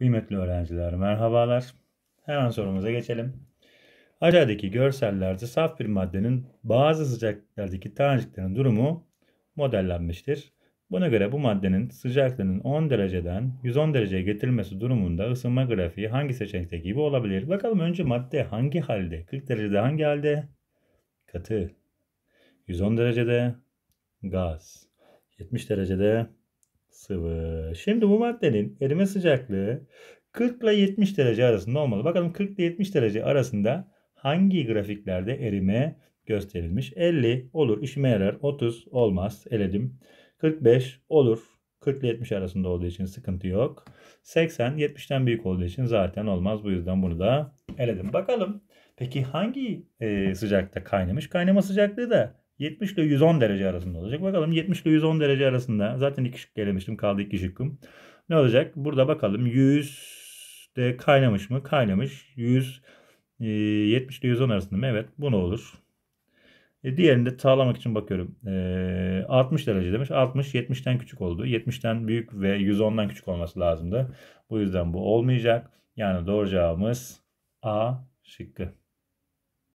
Kıymetli öğrenciler merhabalar. Hemen sorumuza geçelim. Aşağıdaki görsellerde saf bir maddenin bazı sıcaklıklardaki taneciklerin durumu modellenmiştir. Buna göre bu maddenin sıcaklığının 10 dereceden 110 dereceye getirilmesi durumunda ısınma grafiği hangi seçenekte gibi olabilir? Bakalım önce madde hangi halde? 40 derecede hangi halde? Katı. 110 derecede gaz. 70 derecede sıvı. Şimdi bu maddenin erime sıcaklığı 40 ile 70 derece arasında olmalı. Bakalım 40 ile 70 derece arasında hangi grafiklerde erime gösterilmiş? 50 olur işime yarar. 30 olmaz eledim. 45 olur. 40 ile 70 arasında olduğu için sıkıntı yok. 80 70'ten büyük olduğu için zaten olmaz. Bu yüzden bunu da eledim. Bakalım peki hangi e, sıcakta kaynamış? Kaynama sıcaklığı da 70 ile 110 derece arasında olacak. Bakalım 70 ile 110 derece arasında. Zaten iki şık elemiştim. Kaldı iki şıkkım. Ne olacak? Burada bakalım 100 de kaynamış mı? Kaynamış. 100 70 e, ile 110 arasında mı? Evet. Bu ne olur? E, diğerini de sağlamak için bakıyorum. E, 60 derece demiş. 60 70'ten küçük oldu. 70'ten büyük ve 110'dan küçük olması lazımdı. Bu yüzden bu olmayacak. Yani doğru cevabımız A şıkkı.